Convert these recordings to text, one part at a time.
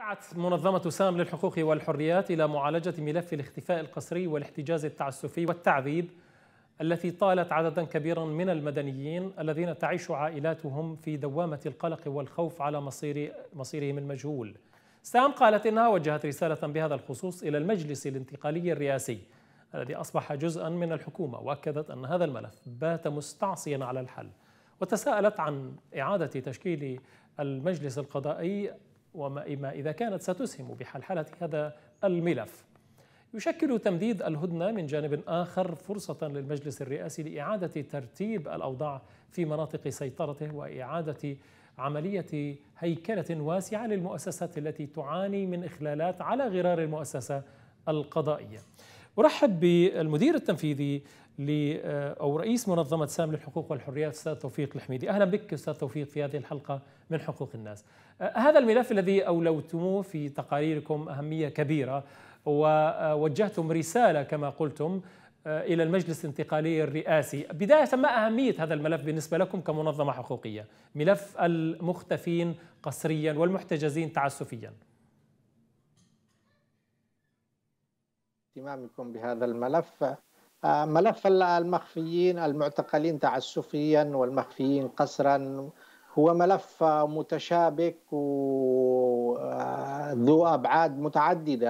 سعت منظمة سام للحقوق والحريات إلى معالجة ملف الاختفاء القسري والاحتجاز التعسفي والتعذيب التي طالت عددا كبيرا من المدنيين الذين تعيش عائلاتهم في دوامة القلق والخوف على مصير مصيرهم المجهول. سام قالت إنها وجهت رسالة بهذا الخصوص إلى المجلس الانتقالي الرئاسي الذي أصبح جزءا من الحكومة وأكدت أن هذا الملف بات مستعصيا على الحل وتساءلت عن إعادة تشكيل المجلس القضائي وما إذا كانت ستسهم بحلحلة هذا الملف يشكل تمديد الهدنة من جانب آخر فرصة للمجلس الرئاسي لإعادة ترتيب الأوضاع في مناطق سيطرته وإعادة عملية هيكلة واسعة للمؤسسات التي تعاني من إخلالات على غرار المؤسسة القضائية أرحب بالمدير التنفيذي آه، او رئيس منظمه سام للحقوق والحريات استاذ توفيق الحميدي اهلا بك استاذ توفيق في هذه الحلقه من حقوق الناس آه، هذا الملف الذي اولوتموه في تقاريركم اهميه كبيره ووجهتم رساله كما قلتم آه، الى المجلس الانتقالي الرئاسي بدايه ما اهميه هذا الملف بالنسبه لكم كمنظمه حقوقيه ملف المختفين قسريا والمحتجزين تعسفيا اهتمامكم بهذا الملف ملف المخفيين المعتقلين تعسفيا والمخفيين قسرا هو ملف متشابك وذو آه، ابعاد متعدده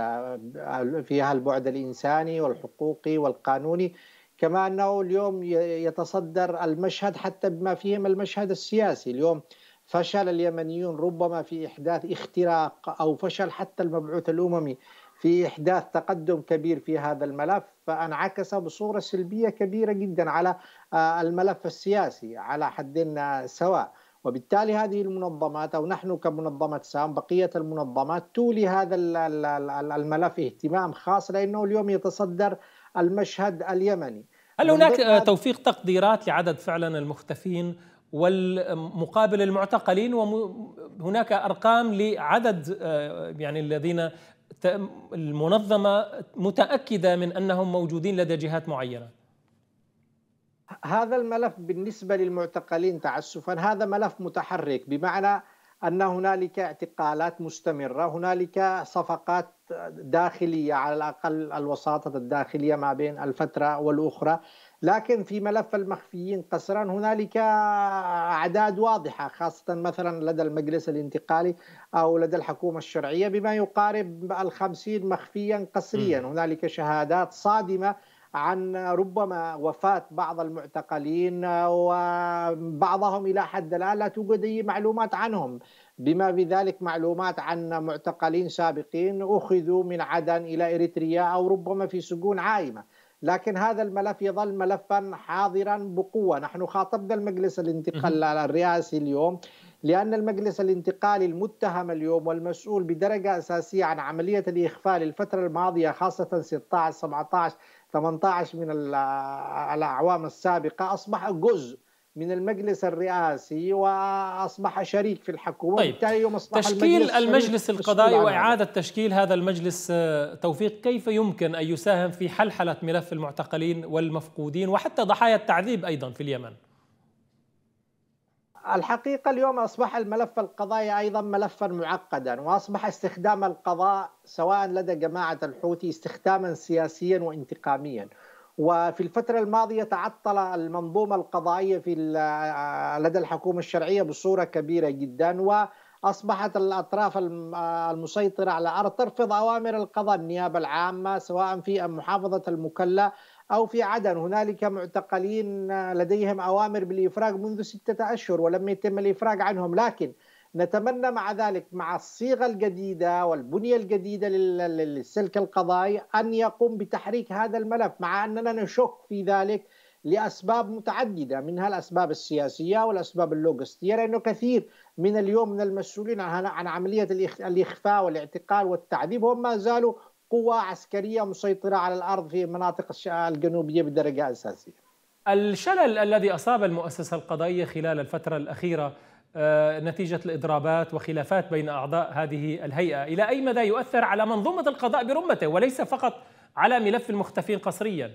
آه، فيها البعد الانساني والحقوقي والقانوني كما انه اليوم يتصدر المشهد حتى بما فيهم المشهد السياسي اليوم فشل اليمنيون ربما في احداث اختراق او فشل حتى المبعوث الاممي في إحداث تقدم كبير في هذا الملف فانعكس بصورة سلبية كبيرة جدا على آه، الملف السياسي على حد سواء وبالتالي هذه المنظمات او نحن كمنظمه سام بقيه المنظمات تولي هذا الملف اهتمام خاص لانه اليوم يتصدر المشهد اليمني. هل هناك آه، توفيق تقديرات لعدد فعلا المختفين والمقابل المعتقلين وهناك ارقام لعدد آه، يعني الذين المنظمه متاكده من انهم موجودين لدى جهات معينه هذا الملف بالنسبه للمعتقلين تعسفا هذا ملف متحرك بمعنى ان هنالك اعتقالات مستمره، هنالك صفقات داخليه على الاقل الوساطه الداخليه ما بين الفتره والاخرى، لكن في ملف المخفيين قسرا هنالك اعداد واضحه خاصه مثلا لدى المجلس الانتقالي او لدى الحكومه الشرعيه بما يقارب الخمسين مخفيا قسريا هنالك شهادات صادمه عن ربما وفاة بعض المعتقلين وبعضهم إلى حد الآن لا توجد أي معلومات عنهم بما في ذلك معلومات عن معتقلين سابقين أخذوا من عدن إلى إريتريا أو ربما في سجون عائمة لكن هذا الملف يظل ملفا حاضرا بقوه نحن خاطبنا المجلس الانتقال الرئاسي اليوم لأن المجلس الانتقالي المتهم اليوم والمسؤول بدرجة أساسية عن عملية الإخفاء للفترة الماضية خاصة 16 17 18 من الأعوام السابقة أصبح جزء من المجلس الرئاسي واصبح شريك في الحكومه طيب. وبالتالي يوم اصبح تشكيل المجلس, المجلس القضائي واعاده تشكيل هذا المجلس آه، توفيق كيف يمكن ان يساهم في حلحله ملف المعتقلين والمفقودين وحتى ضحايا التعذيب ايضا في اليمن الحقيقة اليوم أصبح الملف القضائي أيضا ملفا معقدا وأصبح استخدام القضاء سواء لدى جماعة الحوثي استخداما سياسيا وانتقاميا وفي الفترة الماضية تعطل المنظومة القضائية في لدى الحكومة الشرعية بصورة كبيرة جدا وأصبحت الأطراف المسيطرة على الأرض ترفض أوامر القضاء النيابة العامة سواء في محافظة المكلا أو في عدن هنالك معتقلين لديهم أوامر بالإفراج منذ ستة أشهر ولم يتم الإفراج عنهم لكن نتمنى مع ذلك مع الصيغه الجديده والبنيه الجديده للسلك القضائي ان يقوم بتحريك هذا الملف مع اننا نشك في ذلك لاسباب متعدده منها الاسباب السياسيه والاسباب اللوجستيه لانه كثير من اليوم من المسؤولين عن عمليه الاخفاء والاعتقال والتعذيب هم ما زالوا قوى عسكريه مسيطره على الارض في مناطق الجنوبيه بدرجه اساسيه. الشلل الذي اصاب المؤسسه القضائيه خلال الفتره الاخيره آه، نتيجة الإضرابات وخلافات بين أعضاء هذه الهيئة إلى أي مدى يؤثر على منظومة القضاء برمته وليس فقط على ملف المختفين قسريا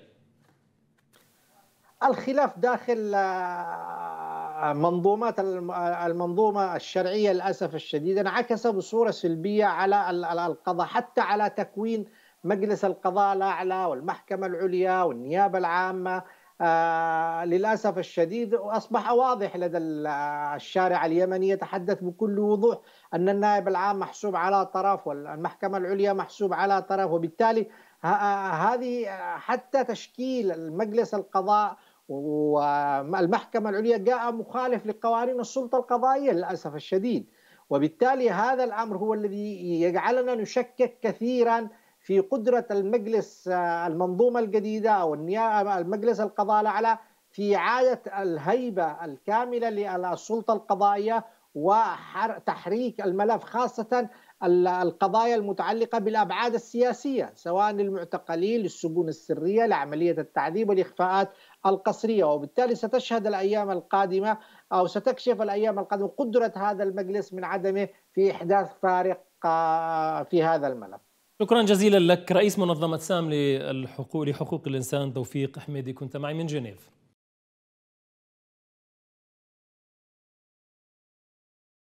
الخلاف داخل آه، منظومات آه، المنظومة الشرعية للأسف الشديد انعكس بصورة سلبية على القضاء حتى على تكوين مجلس القضاء الأعلى والمحكمة العليا والنيابة العامة آه، للاسف الشديد اصبح واضح لدى آه، الشارع اليمني يتحدث بكل وضوح ان النائب العام محسوب على طرف والمحكمه العليا محسوب على طرف وبالتالي آه، هذه حتى تشكيل المجلس القضاء والمحكمه العليا جاء مخالف لقوانين السلطه القضائيه للاسف الشديد وبالتالي هذا الامر هو الذي يجعلنا نشكك كثيرا في قدرة المجلس آه، المنظومة الجديدة أو المجلس القضاء الأعلى في إعادة الهيبة الكاملة للسلطة القضائية وتحريك الملف خاصة القضايا المتعلقة بالأبعاد السياسية سواء للمعتقلين للسجون السرية لعملية التعذيب والإخفاءات القصرية وبالتالي ستشهد الأيام القادمة أو ستكشف الأيام القادمة قدرة هذا المجلس من عدمه في إحداث فارق آه، في هذا الملف شكرا جزيلا لك رئيس منظمة سام لحقوق الإنسان توفيق حميدي كنت معي من جنيف